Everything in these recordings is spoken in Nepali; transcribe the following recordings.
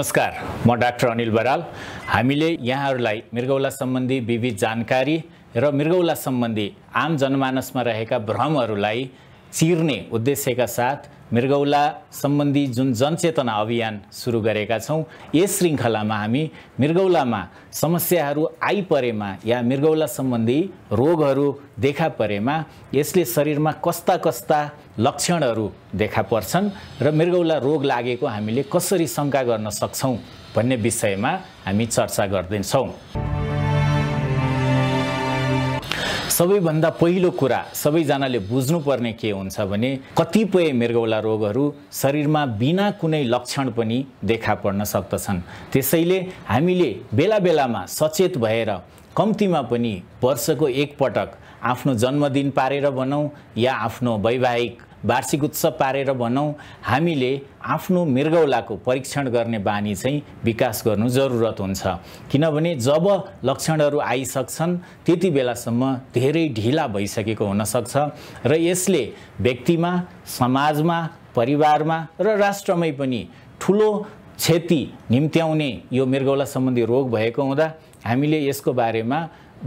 नमस्कार म डाक्टर अनिल बराल हामीले यहाँहरूलाई मृगौला सम्बन्धी विविध जानकारी र मृगौला सम्बन्धी आम जनमानसमा रहेका भ्रमहरूलाई चिर्ने उद्देश्यका साथ मृगौला सम्बन्धी जुन जनचेतना अभियान सुरु गरेका छौँ यस श्रृङ्खलामा हामी मृगौलामा समस्याहरू आइपरेमा या मृगौला सम्बन्धी रोगहरू देखा परेमा यसले शरीरमा कस्ता कस्ता लक्षणहरू देखा पर्छन् र मृगौला रोग लागेको हामीले कसरी शङ्का गर्न सक्छौँ भन्ने विषयमा हामी चर्चा गर्दैछौँ सबैभन्दा पहिलो कुरा सबैजनाले बुझ्नुपर्ने के हुन्छ भने कतिपय मृगौला रोगहरू शरीरमा बिना कुनै लक्षण पनि देखा पर्न सक्दछन् त्यसैले हामीले बेला बेलामा सचेत भएर कम्तीमा पनि वर्षको एकपटक आफ्नो जन्मदिन पारेर भनौँ या आफ्नो वैवाहिक वार्षिक उत्सव पारेर भनौँ हामीले आफ्नो मृगौलाको परीक्षण गर्ने बानी चाहिँ विकास गर्नु जरुरत हुन्छ किनभने जब लक्षणहरू आइसक्छन् त्यति बेलासम्म धेरै ढिला भइसकेको हुनसक्छ र यसले व्यक्तिमा समाजमा परिवारमा र राष्ट्रमै पनि ठुलो क्षति निम्त्याउने यो मृगौला सम्बन्धी रोग भएको हुँदा हामीले यसको बारेमा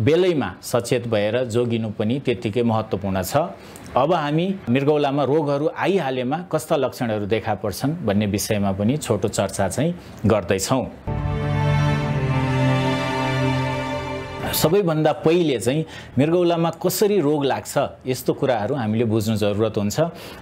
बेलैमा सचेत भएर जोगिनु पनि त्यत्तिकै महत्त्वपूर्ण छ अब हामी मृगौलामा रोगहरू आइहालेमा कस्ता लक्षणहरू देखा पर्छन् भन्ने विषयमा पनि छोटो चर्चा चाहिँ गर्दैछौँ सबैभन्दा पहिले चाहिँ मृगौलामा कसरी रोग लाग्छ यस्तो कुराहरू हामीले बुझ्नु जरुरत हुन्छ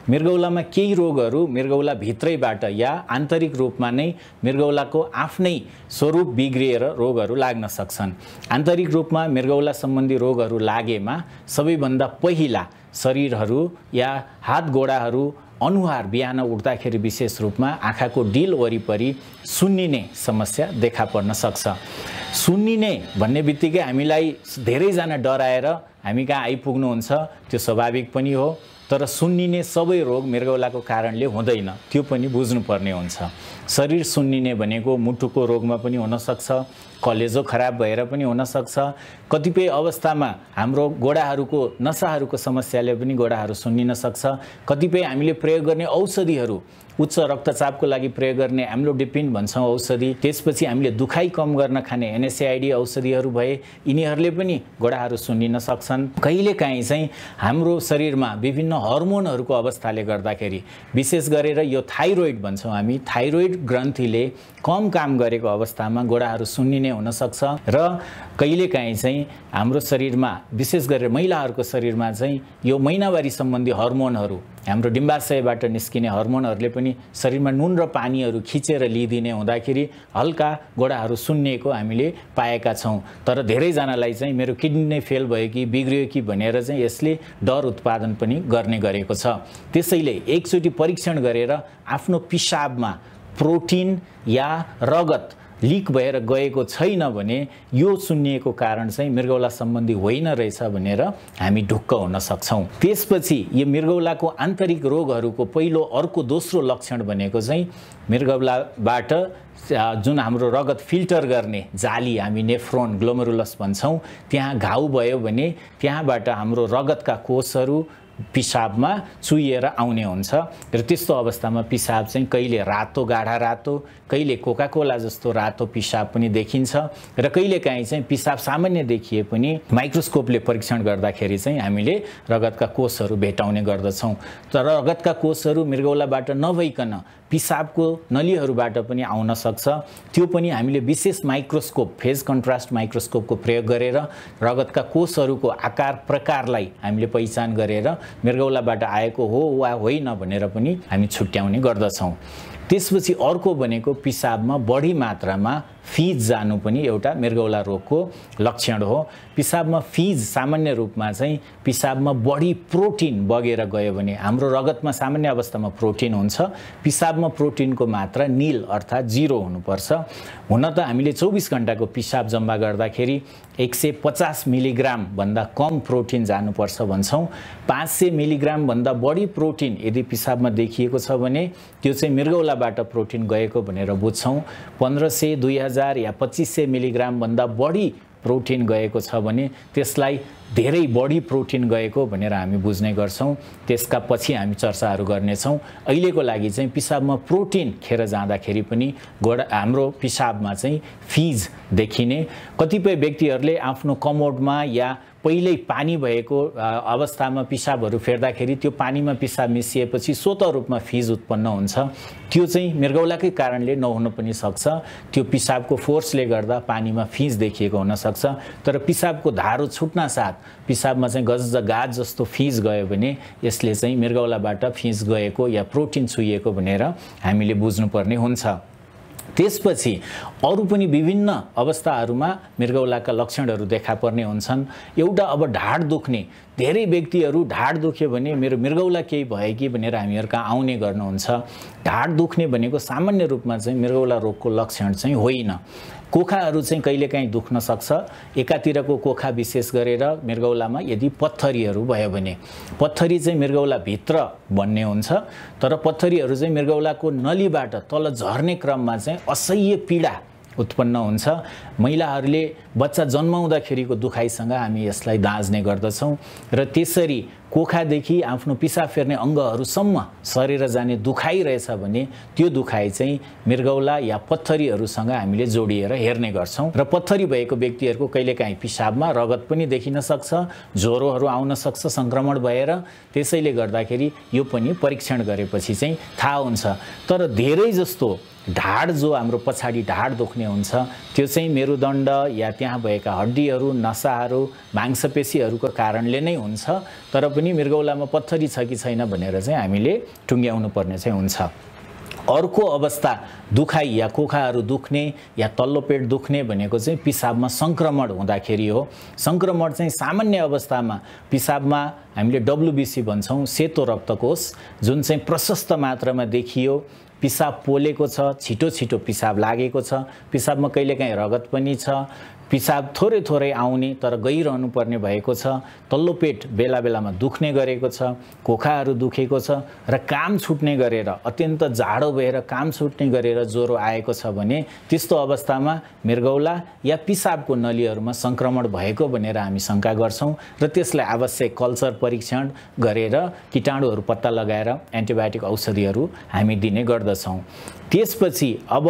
मृगौलामा केही रोगहरू मृगौलाभित्रैबाट या आन्तरिक रूपमा नै मृगौलाको आफ्नै स्वरूप बिग्रिएर रोगहरू लाग्न सक्छन् आन्तरिक रूपमा मृगौला सम्बन्धी रोगहरू लागेमा सबैभन्दा पहिला शरीरहरू या हात गोडाहरू अनुहार बिहान उठ्दाखेरि विशेष रूपमा आँखाको डिल वरिपरि सुन्निने समस्या देखा पर्न सक्छ सुन्निने भन्ने बित्तिकै हामीलाई धेरैजना डराएर हामी कहाँ आइपुग्नुहुन्छ त्यो स्वाभाविक पनि हो तर सुन्निने सबै रोग मृगौलाको कारणले हुँदैन त्यो पनि बुझ्नुपर्ने हुन्छ शरीर सुन्निने भनेको मुटुको रोगमा पनि हुनसक्छ कलेजो खराब भएर पनि हुनसक्छ कतिपय अवस्थामा हाम्रो गोडाहरूको नसाहरूको समस्याले पनि गोडाहरू सुन्निन सक्छ कतिपय हामीले प्रयोग गर्ने औषधिहरू उच्च रक्तचापको लागि प्रयोग गर्ने एम्लोडिपिन भन्छौँ औषधि त्यसपछि हामीले दुखाइ कम गर्न खाने एनएसएआइडी औषधिहरू भए यिनीहरूले पनि घोडाहरू सुन्निन सक्छन् कहिलेकाहीँ चाहिँ हाम्रो शरीरमा विभिन्न हर्मोनहरूको अवस्थाले गर्दाखेरि विशेष गरेर यो थाइरोइड भन्छौँ हामी थाइरोइड ग्रन्थीले कम काम गरेको अवस्थामा घोडाहरू सुन्निने हुनसक्छ र कहिलेकाहीँ चाहिँ हाम्रो शरीरमा विशेष गरेर महिलाहरूको शरीरमा चाहिँ यो महिनावारी सम्बन्धी हर्मोनहरू हाम्रो डिम्बाशयबाट निस्किने हर्मोनहरूले पनि शरीरमा नुन र पानीहरू खिचेर लिइदिने हुँदाखेरि हल्का गोडाहरू सुन्नेको हामीले पाएका छौँ तर धेरैजनालाई चाहिँ मेरो किडनी नै फेल भयो कि बिग्रियो कि भनेर चाहिँ यसले डर उत्पादन पनि गर्ने गरेको छ त्यसैले एकचोटि परीक्षण गरेर आफ्नो पिसाबमा प्रोटिन या रगत लिक भएर गएको छैन भने यो सुन्निएको कारण चाहिँ मृगौला सम्बन्धी होइन रहेछ भनेर हामी ढुक्क हुन सक्छौँ त्यसपछि यो मृगौलाको आन्तरिक रोगहरूको पहिलो अर्को दोस्रो लक्षण भनेको चाहिँ मृगौलाबाट जुन हाम्रो रगत फिल्टर गर्ने जाली हामी नेफ्रोन ग्लोमरुलस भन्छौँ त्यहाँ घाउ भयो भने त्यहाँबाट हाम्रो रगतका कोषहरू पिसाबमा चुहिएर आउने हुन्छ र त्यस्तो अवस्थामा पिसाब चाहिँ कहिले रातो गाढा रातो कहिले कोका कोला जस्तो रातो पिसाब पनि देखिन्छ र कहिलेकाहीँ चाहिँ पिसाब सामान्य देखिए पनि माइक्रोस्कोपले परीक्षण गर्दाखेरि चाहिँ हामीले रगतका कोषहरू भेटाउने गर्दछौँ तर रगतका कोषहरू मृगौलाबाट नभइकन पिसाबको नलीहरूबाट पनि आउन सक्छ त्यो पनि हामीले विशेष माइक्रोस्कोप फेज कन्ट्रास्ट माइक्रोस्कोपको प्रयोग गरेर रगतका कोषहरूको आकार प्रकारलाई हामीले पहिचान गरेर मृगौलाबाट आएको हो वा होइन भनेर पनि हामी छुट्याउने गर्दछौँ त्यसपछि अर्को भनेको पिसाबमा बढी मात्रामा फिज जानु पनि एउटा मृगौला रोगको लक्षण हो पिसाबमा फिज सामान्य रूपमा चाहिँ पिसाबमा बढी प्रोटिन बगेर गयो भने हाम्रो रगतमा सामान्य अवस्थामा प्रोटिन हुन्छ पिसाबमा प्रोटिनको मात्रा निल अर्थात् जिरो हुनुपर्छ हुन त हामीले चौबिस घन्टाको पिसाब जम्मा गर्दाखेरि एक सय पचास मिलिग्रामभन्दा कम प्रोटिन जानुपर्छ भन्छौँ पाँच सय मिलिग्रामभन्दा बढी प्रोटिन यदि पिसाबमा देखिएको छ भने त्यो चाहिँ मृगौलाबाट प्रोटिन गएको भनेर बुझ्छौँ पन्ध्र सय दुई हजार या पच्चिस सय मिलिग्रामभन्दा बढी प्रोटिन गएको छ भने त्यसलाई धेरै बढी प्रोटिन गएको भनेर हामी बुझ्ने गर्छौँ त्यसका पछि हामी चर्चाहरू गर्नेछौँ अहिलेको लागि चाहिँ पिसाबमा प्रोटिन खेर जाँदाखेरि पनि गोडा हाम्रो पिसाबमा चाहिँ फिज देखिने कतिपय व्यक्तिहरूले आफ्नो कमोडमा या पहिल्यै पानी भएको अवस्थामा पिसाबहरू फेर्दाखेरि त्यो पानीमा पिसाब मिसिएपछि स्वत रूपमा फिज उत्पन्न हुन्छ त्यो चाहिँ मृगौलाकै कारणले नहुन पनि सक्छ त्यो पिसाबको फोर्सले गर्दा पानीमा फिज देखिएको हुनसक्छ तर पिसाबको धारो छुट्न साथ पिसाबमा चाहिँ गज गाज जस्तो फिज गयो भने यसले चाहिँ मृगौलाबाट फिज गएको या प्रोटिन छुइएको भनेर हामीले बुझ्नुपर्ने हुन्छ त्यसपछि अरू पनि विभिन्न अवस्थाहरूमा मृगौलाका लक्षणहरू देखा पर्ने हुन्छन् एउटा अब ढाड दुख्ने धेरै व्यक्तिहरू ढाड दुख्यो भने मेरो मृगौला केही भयो कि भनेर हामीहरूका आउने गर्नुहुन्छ ढाड दुख्ने भनेको सामान्य रूपमा चाहिँ मृगौला रोगको लक्षण चाहिँ होइन कोखाहरू चाहिँ कहिलेकाहीँ दुख्न सक्छ एकातिरको कोखा विशेष गरेर मृगौलामा यदि पत्थरीहरू भयो भने पत्थरी चाहिँ मृगौलाभित्र भन्ने हुन्छ तर पत्थरीहरू चाहिँ मृगौलाको नलीबाट तल झर्ने क्रममा चाहिँ असह्य पीडा उत्पन्न हुन्छ महिलाहरूले बच्चा जन्माउँदाखेरिको दुखाइसँग हामी यसलाई दाँज्ने गर्दछौँ र त्यसरी कोखादेखि आफ्नो पिसाब फेर्ने अङ्गहरूसम्म सरेर जाने दुखाइ रहेछ भने त्यो दुखाइ चाहिँ मृगौला या पत्थरीहरूसँग हामीले जोडिएर हेर्ने गर्छौँ र पत्थरी भएको व्यक्तिहरूको कहिलेकाहीँ पिसाबमा रगत पनि देखिन सक्छ ज्वरोहरू आउन सक्छ सङ्क्रमण भएर त्यसैले गर्दाखेरि यो पनि परीक्षण गरेपछि चाहिँ थाहा हुन्छ तर धेरै जस्तो ढाड जो हाम्रो पछाडि ढाड दुख्ने हुन्छ त्यो चाहिँ मेरुदण्ड या त्यहाँ भएका हड्डीहरू नसाहरू मांसपेसीहरूको कारणले नै हुन्छ तर पनि मृगौलामा पत्थरी छ कि छैन भनेर चाहिँ हामीले टुङ्ग्याउनु पर्ने चाहिँ हुन्छ अर्को अवस्था दुखाइ या कोखाहरू दुख्ने या तल्लो पेट दुख्ने भनेको चाहिँ पिसाबमा सङ्क्रमण हुँदाखेरि हो सङ्क्रमण चाहिँ सामान्य अवस्थामा पिसाबमा हामीले डब्लुबिसी भन्छौँ सेतो रक्तकोष जुन चाहिँ प्रशस्त मात्रामा देखियो पिसाब पोलेको छ छिटो छिटो पिसाब लागेको छ पिसाबमा कहिलेकाहीँ रगत पनि छ पिसाब थोरै थोरै आउने तर गइरहनु पर्ने भएको छ तल्लो पेट बेला बेलामा दुख्ने गरेको छ कोखाहरू दुखेको छ र काम छुट्ने गरेर अत्यन्त जाडो भएर काम छुट्ने गरेर ज्वरो आएको छ भने त्यस्तो अवस्थामा मृगौला या पिसाबको नलीहरूमा सङ्क्रमण भएको भनेर हामी शङ्का गर्छौँ र त्यसलाई आवश्यक कल्चर परीक्षण गरेर किटाणुहरू पत्ता लगाएर एन्टिबायोटिक औषधिहरू हामी दिने गर्दछौँ त्यसपछि अब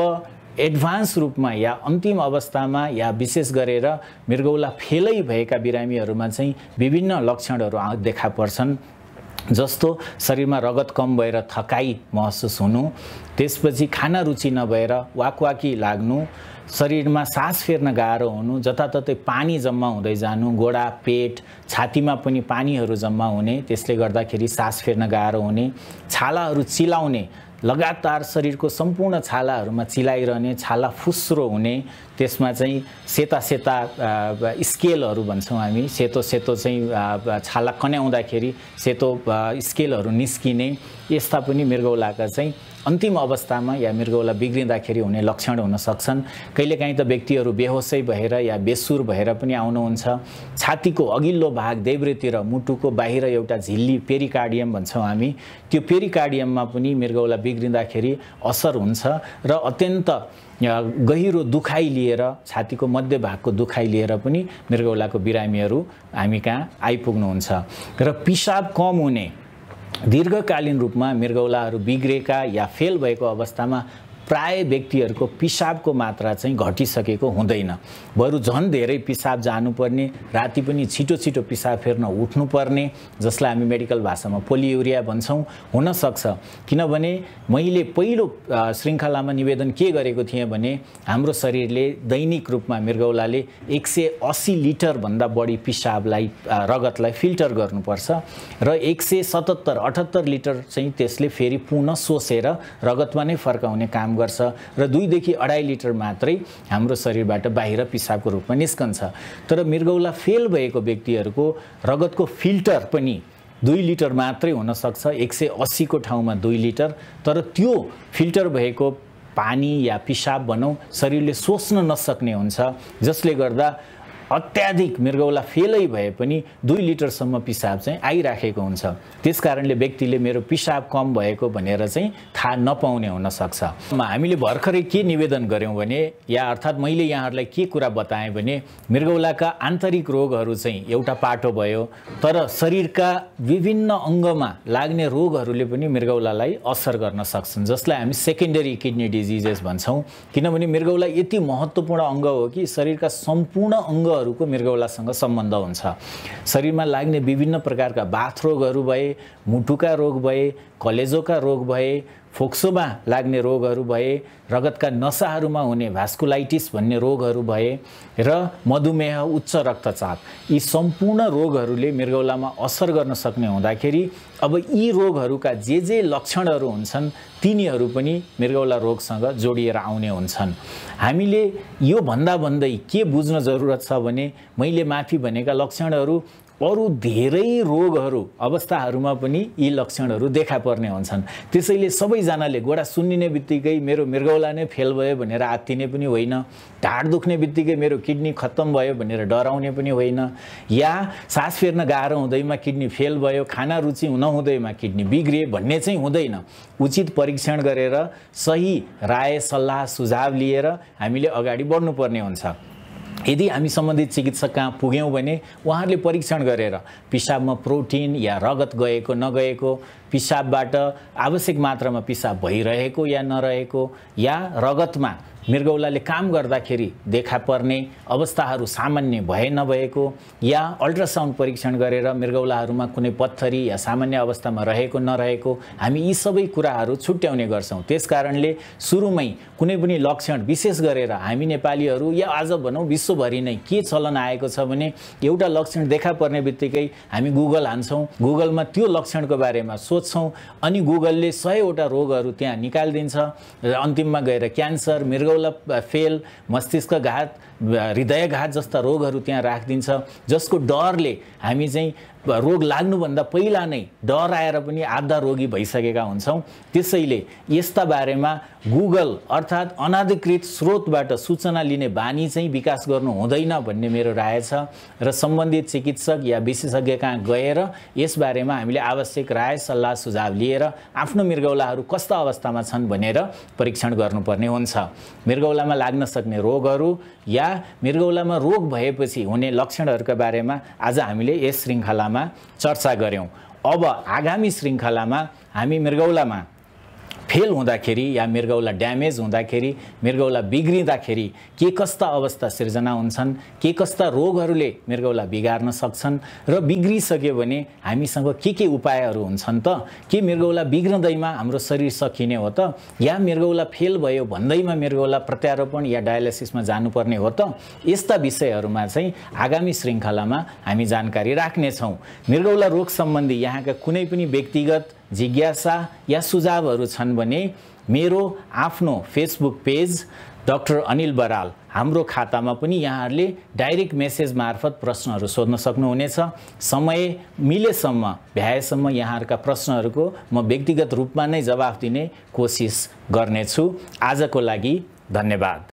एडभान्स रूपमा या अन्तिम अवस्थामा या विशेष गरेर मृगौला फेलै भएका बिरामीहरूमा चाहिँ विभिन्न लक्षणहरू देखा पर्छन् जस्तो शरीरमा रगत कम भएर थकाइ महसुस हुनु त्यसपछि खाना रुचि नभएर वाकवाकी लाग्नु शरीरमा सास फेर्न गाह्रो हुनु जताततै पानी जम्मा हुँदै जानु गोडा पेट छातीमा पनि पानीहरू जम्मा हुने त्यसले गर्दाखेरि सास फेर्न गाह्रो हुने छालाहरू चिलाउने लगातार शरीरको सम्पूर्ण छालाहरूमा चिलाइरहने छाला फुस्रो हुने त्यसमा चाहिँ सेता सेता स्केलहरू भन्छौँ हामी सेतो सेतो चाहिँ छाला कन्याउँदाखेरि सेतो स्केलहरू निस्किने यस्ता पनि मृगौलाका चाहिँ अन्तिम अवस्थामा या मृगौला बिग्रिँदाखेरि हुने लक्षण हुन सक्छन् कहिलेकाहीँ त व्यक्तिहरू बेहोसै भएर या बेसुर भएर पनि आउनुहुन्छ छातीको अघिल्लो भाग देब्रेतिर मुटुको बाहिर एउटा झिल्ली पेरिकार्डियम भन्छौँ हामी त्यो पेरिकार्डियममा पनि मृगौला बिग्रिँदाखेरि असर हुन्छ र अत्यन्त गहिरो दुखाइ लिएर छातीको मध्य भागको दुखाइ लिएर पनि मृगौलाको बिरामीहरू हामी कहाँ आइपुग्नुहुन्छ र पिसाब कम हुने दीर्घकालीन रूपमा मृगौलाहरू बिग्रेका या फेल भएको अवस्थामा प्राय व्यक्तिहरूको पिसाबको मात्रा चाहिँ घटिसकेको हुँदैन बरु झन् धेरै पिसाब जानुपर्ने राति पनि छिटो छिटो पिसाब फेर्न उठ्नुपर्ने जसलाई हामी मेडिकल भाषामा पोलियोरिया भन्छौँ हुनसक्छ किनभने मैले पहिलो श्रृङ्खलामा निवेदन के गरेको थिएँ भने हाम्रो शरीरले दैनिक रूपमा मृगौलाले एक सय अस्सी लिटरभन्दा बढी पिसाबलाई रगतलाई फिल्टर गर्नुपर्छ र एक सय सतहत्तर अठहत्तर लिटर चाहिँ त्यसले फेरि पुनः सोसेर रगतमा नै फर्काउने काम गर्छ र दुईदेखि अढाई लिटर मात्रै हाम्रो शरीरबाट बाहिर पिसाबको रूपमा निस्कन्छ तर मृगौला फेल भएको व्यक्तिहरूको रगतको फिल्टर पनि दुई लिटर मात्रै हुनसक्छ एक सय अस्सीको ठाउँमा दुई लिटर तर त्यो फिल्टर भएको पानी या पिसाब भनौँ शरीरले सोच्न नसक्ने हुन्छ जसले गर्दा अत्याधिक मृगौला फेलै भए पनि दुई लिटरसम्म पिसाब चाहिँ आइराखेको हुन्छ त्यस कारणले व्यक्तिले मेरो पिसाब कम भएको भनेर चाहिँ थाहा नपाउने हुनसक्छ हामीले भर्खरै के निवेदन गऱ्यौँ भने या अर्थात् मैले यहाँहरूलाई के कुरा बताएँ भने मृगौलाका आन्तरिक रोगहरू चाहिँ एउटा पाटो भयो तर शरीरका विभिन्न अङ्गमा लाग्ने रोगहरूले पनि मृगौलालाई असर गर्न सक्छन् जसलाई हामी सेकेन्डरी किडनी डिजिजेस भन्छौँ किनभने मृगौला यति महत्त्वपूर्ण अङ्ग हो कि शरीरका सम्पूर्ण अङ्ग अङ्गहरूको मृगौलासँग सम्बन्ध हुन्छ शरीरमा लाग्ने विभिन्न प्रकारका बाथरोगहरू भए मुटुका रोग भए कलेजोका रोग भए फोक्सोमा लाग्ने रोगहरू भए रगतका नसाहरूमा हुने भास्कुलाइटिस भन्ने रोगहरू भए र मधुमेह उच्च रक्तचाप यी सम्पूर्ण रोगहरूले मृगौलामा असर गर्न सक्ने हुँदाखेरि अब यी रोगहरूका जे जे लक्षणहरू हुन्छन् तिनीहरू पनि मृगौला रोगसँग जोडिएर आउने हुन्छन् हामीले यो भन्दा भन्दै के बुझ्न जरुरत छ भने मैले माफी भनेका लक्षणहरू अरू धेरै रोगहरू अवस्थाहरूमा पनि यी लक्षणहरू देखा पर्ने हुन्छन् त्यसैले सबैजनाले गोडा सुन्निने बित्तिकै मेरो मृगौला नै फेल भयो भनेर आत्तिने पनि होइन ढाड दुख्ने बित्तिकै मेरो किडनी खत्तम भयो भनेर डराउने पनि होइन या सास फेर्न गाह्रो हुँदैमा किडनी फेल भयो खाना रुचि नहुँदैमा किडनी बिग्रिए भन्ने चाहिँ हुँदैन उचित परीक्षण गरेर सही राय सल्लाह सुझाव लिएर हामीले अगाडि बढ्नुपर्ने हुन्छ यदि हामी सम्बन्धित चिकित्सक कहाँ पुग्यौँ भने उहाँहरूले परीक्षण गरेर पिसाबमा प्रोटिन या रगत गएको नगएको पिसाबबाट आवश्यक मात्रामा पिसाब भइरहेको या नरहेको या रगतमा मृगौलाले काम गर्दाखेरि देखा पर्ने अवस्थाहरू सामान्य भए नभएको या अल्ट्रासाउन्ड परीक्षण गरेर मृगौलाहरूमा कुनै पत्थरी या सामान्य अवस्थामा रहेको नरहेको हामी यी सबै कुराहरू छुट्याउने गर्छौँ त्यस कारणले सुरुमै कुनै पनि लक्षण विशेष गरेर हामी नेपालीहरू या आज भनौँ विश्वभरि नै के चलन आएको छ भने एउटा लक्षण देखा पर्ने बित्तिकै हामी गुगल हान्छौँ गुगलमा त्यो लक्षणको बारेमा सोध्छौँ अनि गुगलले सयवटा रोगहरू त्यहाँ निकालिदिन्छ र अन्तिममा गएर क्यान्सर मृग फेल uh, मस्तिष्क घात हृदयघात जस्ता रोगहरू त्यहाँ राखिदिन्छ जसको डरले हामी चाहिँ रोग लाग्नुभन्दा पहिला नै डर आएर पनि आधा रोगी भइसकेका हुन्छौँ त्यसैले यस्ता बारेमा गुगल अर्थात् अनाधिकृत स्रोतबाट सूचना लिने बानी चाहिँ विकास गर्नु हुँदैन भन्ने मेरो राय छ र सम्बन्धित चिकित्सक या विशेषज्ञ कहाँ गएर यसबारेमा हामीले आवश्यक राय सल्लाह सुझाव लिएर आफ्नो मृगौलाहरू कस्ता अवस्थामा छन् भनेर परीक्षण गर्नुपर्ने हुन्छ मृगौलामा लाग्न सक्ने रोगहरू या मृगौलामा रोग भएपछि हुने लक्षणहरूका बारेमा आज हामीले यस श्रृङ्खलामा चर्चा गऱ्यौँ अब आगामी श्रृङ्खलामा हामी मृगौलामा फेल हुँदाखेरि या मृगौला ड्यामेज हुँदाखेरि मृगौला बिग्रिँदाखेरि के कस्ता अवस्था सिर्जना हुन्छन् के कस्ता रोगहरूले मृगौला बिगार्न सक्छन् र बिग्रिसक्यो भने हामीसँग के के उपायहरू हुन्छन् त के मृगौला बिग्रँदैमा हाम्रो शरीर सकिने हो त या मृगौला फेल भयो भन्दैमा मृगौला प्रत्यारोपण या डायलिसिसमा जानुपर्ने हो त यस्ता विषयहरूमा चाहिँ आगामी श्रृङ्खलामा हामी जानकारी राख्नेछौँ मृगौला रोग सम्बन्धी यहाँका कुनै पनि व्यक्तिगत जिज्ञासा या सुझावहरू छन् भने मेरो आफ्नो Facebook page doctor Anil Baral हाम्रो खातामा पनि यहाँहरूले डाइरेक्ट मेसेज मार्फत प्रश्नहरू सोध्न सक्नुहुनेछ समय मिलेसम्म भ्याएसम्म यहाँहरूका प्रश्नहरूको म व्यक्तिगत रूपमा नै जवाफ दिने कोसिस गर्नेछु आजको लागि धन्यवाद